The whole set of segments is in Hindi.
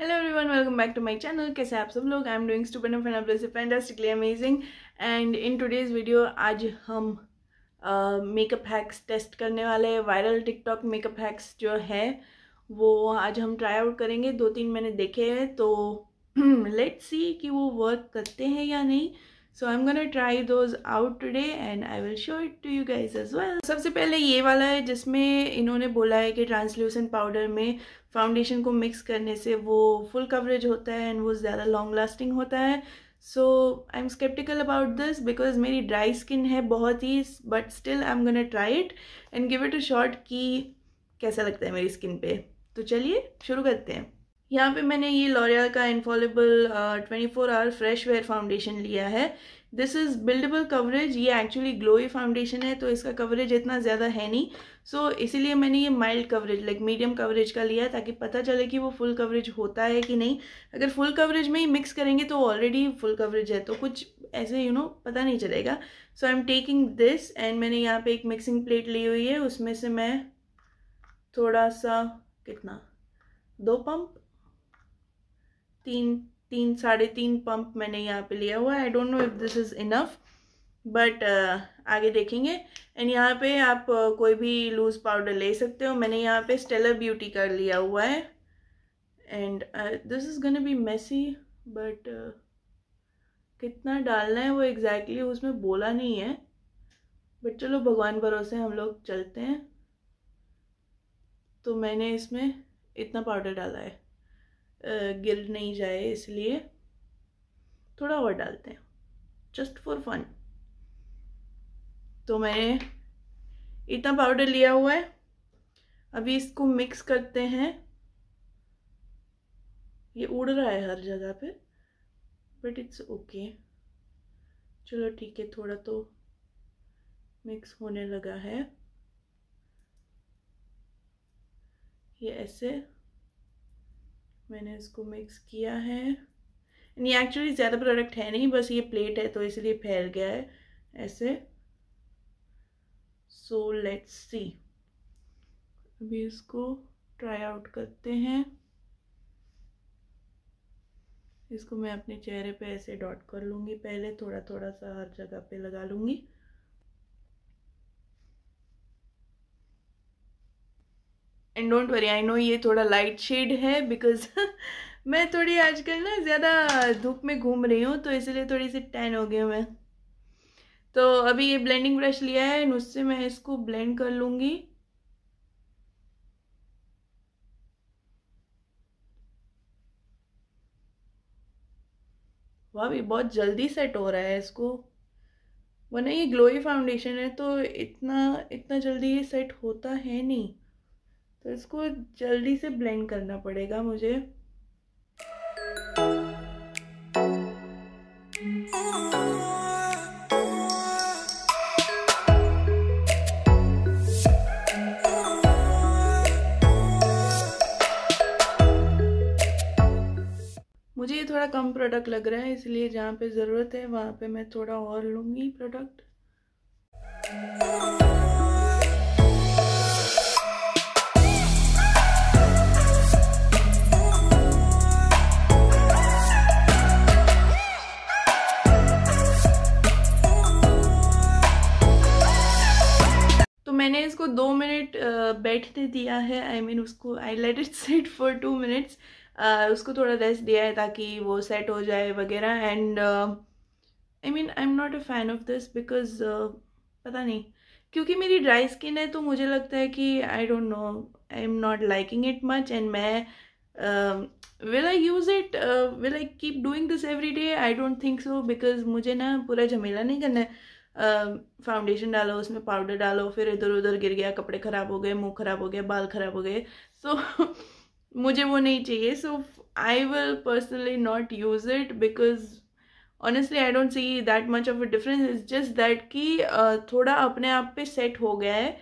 Hello everyone welcome back to my channel कैसे आप सब लोग I am doing fan fabulous fantastically amazing and in today's video आज हम मेकअप uh, हैक्स टेस्ट करने वाले viral viral TikTok makeup hacks जो है वो आज हम ट्राई आउट करेंगे दो तीन मैंने देखे हैं तो लेट्स सी कि वो वर्क करते हैं या नहीं so I am gonna try those out today and I will show it to you guys as well सबसे पहले ये वाला है जिसमें इन्होंने बोला है कि ट्रांसल्यूसेंट पाउडर में फाउंडेशन को मिक्स करने से वो फुल कवरेज होता है एंड वो ज़्यादा लॉन्ग लास्टिंग होता है so I am sceptical about this because मेरी ड्राई स्किन है बहुत ही but still I am gonna try it and give it a shot कि कैसा लगता है मेरी स्किन पे तो चलिए शुरू करते हैं यहाँ पे मैंने ये लॉरियल का infallible twenty four hour fresh wear foundation लिया है दिस इज़ बिल्डेबल कवरेज ये एक्चुअली ग्लोई फाउंडेशन है तो इसका कवरेज इतना ज़्यादा है नहीं सो so, इसीलिए मैंने ये mild coverage like medium coverage का लिया है ताकि पता चले कि वो फुल कवरेज होता है कि नहीं अगर फुल कवरेज में ही मिक्स करेंगे तो ऑलरेडी फुल कवरेज है तो कुछ ऐसे यू you नो know, पता नहीं चलेगा so I am taking this and मैंने यहाँ पे एक मिक्सिंग प्लेट ली हुई है उसमें से मैं थोड़ा सा कितना दो पंप तीन तीन साढ़े तीन पंप मैंने यहाँ पे लिया हुआ है I don't know if this is enough but आगे देखेंगे एंड यहाँ पे आप uh, कोई भी लूज़ पाउडर ले सकते हो मैंने यहाँ पे स्टेलर ब्यूटी का लिया हुआ है and this is gonna be messy but कितना डालना है वो एग्जैक्टली exactly उसमें बोला नहीं है बट चलो भगवान भरोसे हम लोग चलते हैं तो मैंने इसमें इतना पाउडर डाला है गिर नहीं जाए इसलिए थोड़ा और डालते हैं जस्ट फॉर फन तो मैंने इतना पाउडर लिया हुआ है अभी इसको मिक्स करते हैं ये उड़ रहा है हर जगह पे बट इट्स ओके चलो ठीक है थोड़ा तो मिक्स होने लगा है ये ऐसे मैंने इसको मिक्स किया है ये एक्चुअली ज़्यादा प्रोडक्ट है नहीं बस ये प्लेट है तो इसलिए फैल गया है ऐसे सो लेट्स सी अभी इसको ट्राई आउट करते हैं इसको मैं अपने चेहरे पे ऐसे डॉट कर लूँगी पहले थोड़ा थोड़ा सा हर जगह पे लगा लूँगी and don't worry I know ये थोड़ा लाइट शेड है बिकॉज मैं थोड़ी आजकल ना ज़्यादा धूप में घूम रही हूँ तो इसलिए थोड़ी सी टैन हो गई मैं तो अभी ये ब्लेंडिंग ब्रश लिया है एंड उससे मैं इसको ब्लेंड कर लूँगी वाह भी बहुत जल्दी सेट हो रहा है इसको वरना ये ग्लोई फाउंडेशन है तो इतना इतना जल्दी ये सेट होता है नहीं तो इसको जल्दी से ब्लेंड करना पड़ेगा मुझे मुझे ये थोड़ा कम प्रोडक्ट लग रहा है इसलिए जहाँ पे ज़रूरत है वहाँ पे मैं थोड़ा और लूँगी प्रोडक्ट दो मिनट बैठने दिया है आई I मीन mean, उसको I let it set for two minutes उसको थोड़ा रेस्ट दिया है ताकि वो सेट हो जाए वगैरह and I mean I am not a fan of this because पता नहीं क्योंकि मेरी ड्राई स्किन है तो मुझे लगता है कि I don't know I am not liking it much and मैं will I use it will I keep doing this every day I don't think so because मुझे ना पूरा झमेला नहीं करना है फाउंडेशन डालो उसमें पाउडर डालो फिर इधर उधर गिर गया कपड़े ख़राब हो गए मुंह ख़राब हो गया बाल ख़राब हो गए सो so, मुझे वो नहीं चाहिए so I will personally not use it because honestly I don't see that much of a difference is just that कि थोड़ा अपने आप पे सेट हो गया है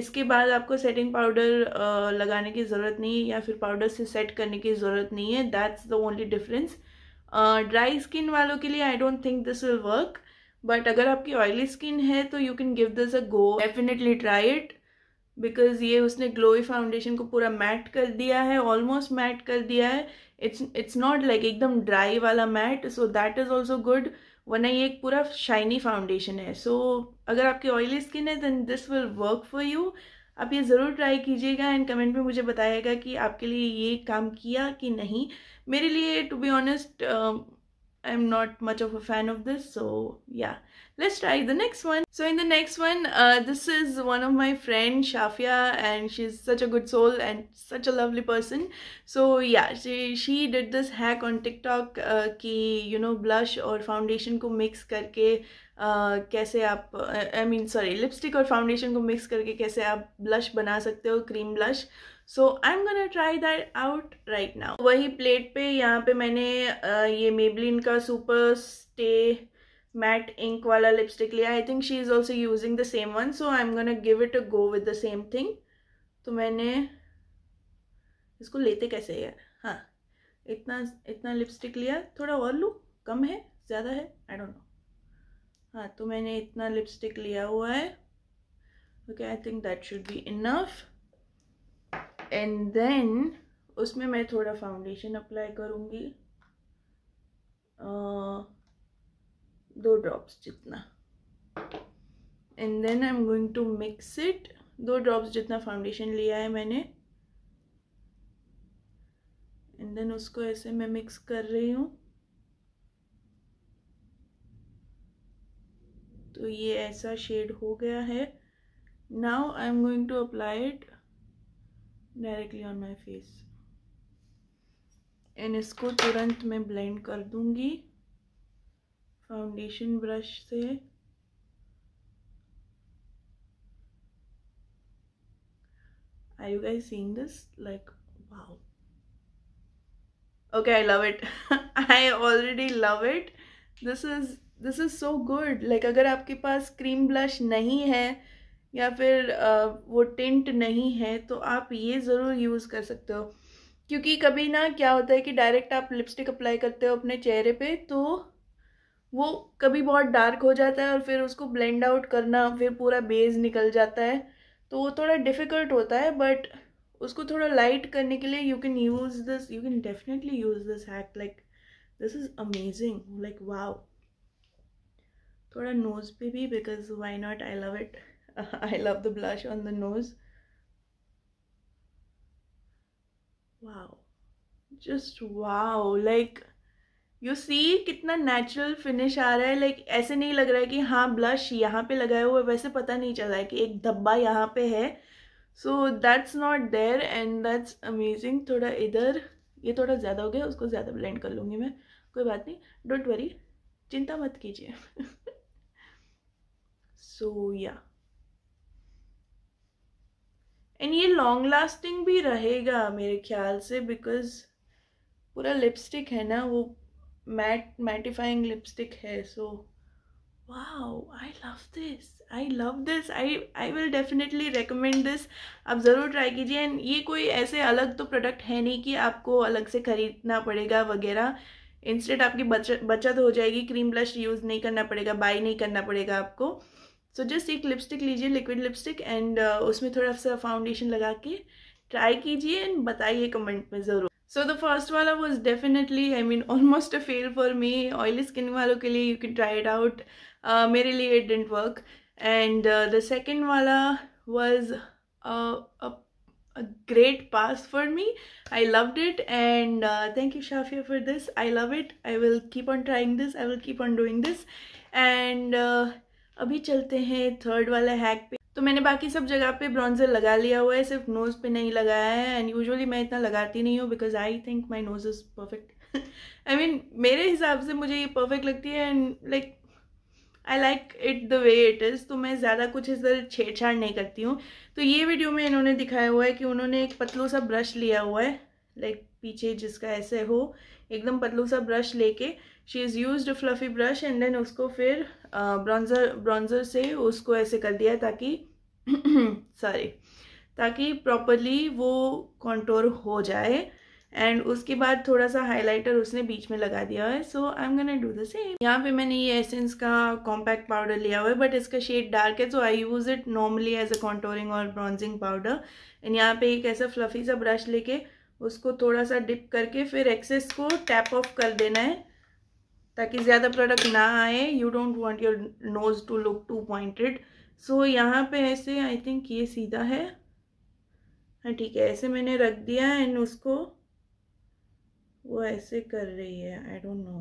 इसके बाद आपको सेटिंग पाउडर uh, लगाने की ज़रूरत नहीं है या फिर पाउडर से सेट करने की ज़रूरत नहीं है that's the only difference dry skin वालों के लिए I don't think this will work but अगर आपकी ऑयली स्किन है तो you can give this a go definitely try it because ये उसने ग्लोई फाउंडेशन को पूरा मैट कर दिया है ऑलमोस्ट मैट कर दिया है इट्स इट्स नॉट लाइक एकदम ड्राई वाला matte so that is also good वरना ये एक पूरा शाइनी फाउंडेशन है सो so, अगर आपकी ऑयली स्किन है then this will work for you आप ये ज़रूर ट्राई कीजिएगा एंड कमेंट में मुझे बताएगा कि आपके लिए ये काम किया कि नहीं मेरे लिए to be honest I'm not much of a fan of this so yeah let's try the next one so in the next one uh, this is one of my friend Shafia and she's such a good soul and such a lovely person so yeah she she did this hack on TikTok uh, कि you know blush or foundation ko mix karke. Uh, कैसे आप आई मीन सॉरी लिपस्टिक और फाउंडेशन को मिक्स करके कैसे आप ब्लश बना सकते हो cream blush so I am gonna try that out right now वही प्लेट पे यहाँ पे मैंने ये मेबलिन का सुपर स्टे मैट इंक वाला लिपस्टिक लिया I think she is also using the same one so I am gonna give it a go with the same thing तो मैंने इसको लेते कैसे है हाँ इतना इतना लिपस्टिक लिया थोड़ा और लू कम है ज़्यादा है आई डोंट नो हाँ तो मैंने इतना लिपस्टिक लिया हुआ है okay I think that should be enough and then उसमें मैं थोड़ा फाउंडेशन अप्लाई करूँगी दो ड्रॉप्स जितना and then I am going to mix it दो ड्रॉप्स जितना फाउंडेशन लिया है मैंने एंड देन उसको ऐसे मैं मिक्स कर रही हूँ तो ये ऐसा शेड हो गया है now I am going to apply it directly on my face and इसको तुरंत मैं ब्लेंड कर दूंगी फाउंडेशन ब्रश से I you guys seeing this like wow okay I love it I already love it this is this is so good like अगर आपके पास क्रीम ब्लश नहीं है या फिर वो टिंट नहीं है तो आप ये ज़रूर यूज़ कर सकते हो क्योंकि कभी ना क्या होता है कि डायरेक्ट आप लिपस्टिक अप्लाई करते हो अपने चेहरे पे तो वो कभी बहुत डार्क हो जाता है और फिर उसको ब्लेंड आउट करना फिर पूरा बेज निकल जाता है तो वो थोड़ा डिफ़िकल्ट होता है बट उसको थोड़ा लाइट करने के लिए you can use this you can definitely use this hack like this is amazing like wow थोड़ा नोज़ पे भी because why not I love it I love the blush on the nose. Wow. Just wow. Like you see कितना नेचुरल फिनिश आ रहा है लाइक like, ऐसे नहीं लग रहा है कि हाँ ब्लश यहाँ पे लगाया हुआ है वैसे पता नहीं चल रहा है कि एक धब्बा यहाँ पे है so that's not there and that's amazing थोड़ा इधर ये थोड़ा ज़्यादा हो गया उसको ज़्यादा ब्लेंड कर लूँगी मैं कोई बात नहीं डोंट वरी चिंता मत कीजिए सो या एंड ये लॉन्ग लास्टिंग भी रहेगा मेरे ख्याल से बिकॉज पूरा लिपस्टिक है ना वो मैट मैटिफाइंग लिपस्टिक है सो वाह I love this I love this I I will definitely recommend this आप ज़रूर ट्राई कीजिए एंड ये कोई ऐसे अलग तो प्रोडक्ट है नहीं कि आपको अलग से ख़रीदना पड़ेगा वगैरह इंस्टेंट आपकी बचत बचत हो जाएगी क्रीम ब्लश यूज़ नहीं करना पड़ेगा बाई नहीं करना पड़ेगा आपको सो so, जस्ट एक लिपस्टिक लीजिए लिक्विड लिपस्टिक एंड उसमें थोड़ा सा फाउंडेशन लगा के ट्राई कीजिए एंड बताइए कमेंट में ज़रूर सो द फर्स्ट वाला was definitely I mean almost a fail for me oily skin वालों के लिए you can try it out मेरे लिए it didn't work and the second वाला was a great pass for me i loved it and uh, thank you shafia for this i love it i will keep on trying this i will keep on doing this and uh, अभी चलते हैं थर्ड वाला हैक पे तो मैंने बाकी सब जगह पे ब्रॉन्जर लगा लिया हुआ है सिर्फ नोज़ पे नहीं लगाया है एंड यूजुअली मैं इतना लगाती नहीं हूँ because I think my nose is perfect I mean मेरे हिसाब से मुझे ये परफेक्ट लगती है and like I like it the way it is तो मैं ज़्यादा कुछ इस तरह छेड़छाड़ नहीं करती हूँ तो ये वीडियो में इन्होंने दिखाया हुआ है कि उन्होंने एक पतलू सा ब्रश लिया हुआ है लाइक पीछे जिसका ऐसे हो एकदम पतलू सा ब्रश लेके she is use fluffy brush and then उसको फिर ब्रॉन्ज़र ब्रॉन्ज़र से उसको ऐसे कर दिया ताकि सॉरी ताकि प्रॉपरली वो कॉन्टोर हो जाए एंड उसके बाद थोड़ा सा हाइलाइटर उसने बीच में लगा दिया है so I am gonna do the same यहाँ पे मैंने ये एसेंस का कॉम्पैक्ट पाउडर लिया हुआ है बट इसका शेड डार्क है so I use it normally as a contouring और ब्रॉन्जिंग पाउडर एंड यहाँ पे एक ऐसा फ्लफी सा ब्रश लेके उसको थोड़ा सा डिप करके फिर एक्सेस को टैप ऑफ कर देना है ताकि ज़्यादा प्रोडक्ट ना आए you don't want your nose to look too pointed so यहाँ पे ऐसे आई थिंक ये सीधा है हाँ ठीक है ऐसे मैंने रख दिया एंड उसको वो ऐसे कर रही है आई डोंट नो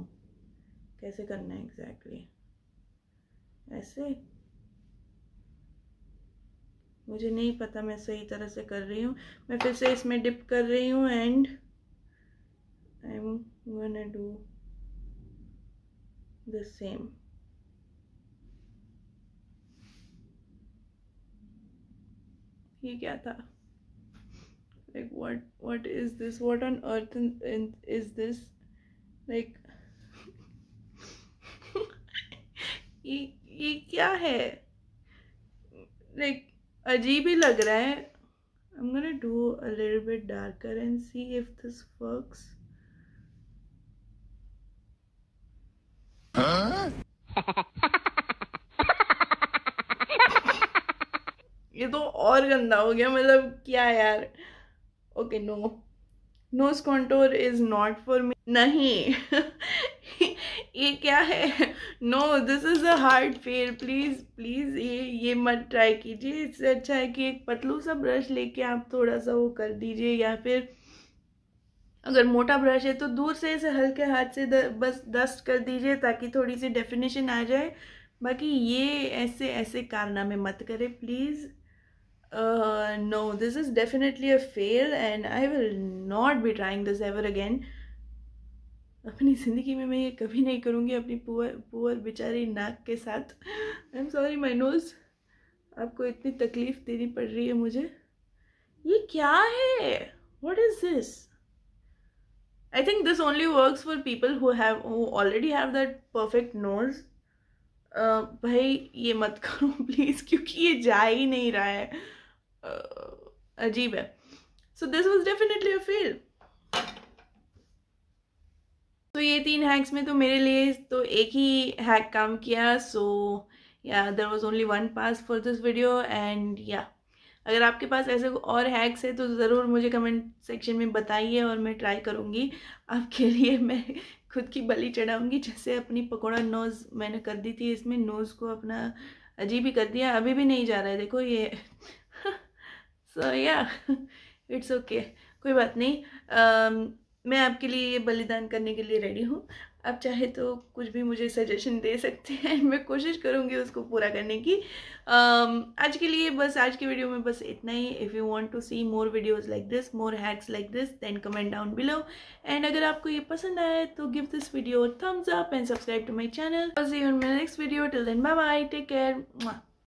कैसे करना है एग्जैक्टली exactly. ऐसे मुझे नहीं पता मैं सही तरह से कर रही हूँ मैं फिर से इसमें डिप कर रही हूँ and I am gonna do the same ये क्या था like what what is this what on earth is this like ये ये क्या है लाइक अजीब ही लग रहा है I'm gonna do a little bit darker and see if this works. ये तो और गंदा हो गया मतलब क्या यार okay no nose contour is not for me नहीं ये क्या है no this is a hard fair please please ये ये मत ट्राई कीजिए इससे अच्छा है कि एक पतलू सा ब्रश लेके आप थोड़ा सा वो कर दीजिए या फिर अगर मोटा ब्रश है तो दूर से इसे हल्के हाथ से द, बस डस्ट कर दीजिए ताकि थोड़ी सी डेफिनेशन आ जाए बाकी ये ऐसे ऐसे कारनामे मत करें please no this is definitely a fail and I will not be trying this ever again अपनी ज़िंदगी में मैं ये कभी नहीं करूँगी अपनी पुअर पुअर बेचारी नाक के साथ I am sorry my nose आपको इतनी तकलीफ़ देनी पड़ रही है मुझे ये क्या है what is this I think this only work for people who have who already have that perfect nose भाई ये मत करो प्लीज़ क्योंकि ये जा ही नहीं रहा है uh, अजीब है so this was definitely a fail तो ये तीन हैक्स में तो मेरे लिए तो एक ही हैक काम किया so yeah there was only one pass for this video and yeah अगर आपके पास ऐसे और हैक्स है तो ज़रूर मुझे कमेंट सेक्शन में बताइए और मैं ट्राई करूँगी आपके लिए मैं खुद की बलि चढ़ाऊँगी जैसे अपनी पकौड़ा नोज़ मैंने कर दी थी इसमें नोज़ को अपना अजीब ही कर दिया अभी भी नहीं जा रहा है देखो ये सो या इट्स ओके कोई बात नहीं um, मैं आपके लिए ये बलिदान करने के लिए रेडी हूँ आप चाहे तो कुछ भी मुझे सजेशन दे सकते हैं मैं कोशिश करूँगी उसको पूरा करने की आज के लिए बस आज की वीडियो में बस इतना ही if you want to see more videos like this more hacks like this then comment down below and अगर आपको ये पसंद आए तो give this video thumbs up and subscribe to my channel next video till then bye bye take care